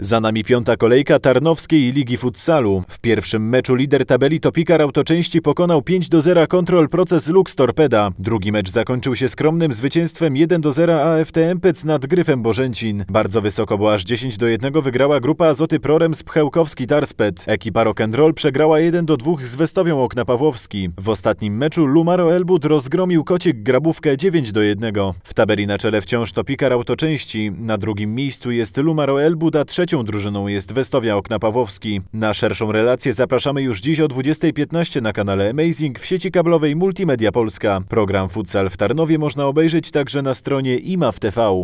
Za nami piąta kolejka Tarnowskiej Ligi Futsalu. W pierwszym meczu lider tabeli Topikar Autoczęści pokonał 5 do 0 kontrol proces Lux Torpeda. Drugi mecz zakończył się skromnym zwycięstwem 1 do 0 AFT Empec nad Gryfem Bożęcin. Bardzo wysoko, bo aż 10 do 1 wygrała grupa Azoty Prorem z Pchełkowski Tarsped. Ekipa Rock'n'Roll przegrała 1 do 2 z Westowią Okna Pawłowski. W ostatnim meczu Lumaro Elbud rozgromił Kocik Grabówkę 9 do 1. W tabeli na czele wciąż Topikar Autoczęści. Na drugim miejscu jest Lumaro Elbud, a trzeci Trzecią drużyną jest Westowia Okna Pawłowski. Na szerszą relację zapraszamy już dziś o 20.15 na kanale Amazing w sieci kablowej Multimedia Polska. Program Futsal w Tarnowie można obejrzeć także na stronie IMAW TV.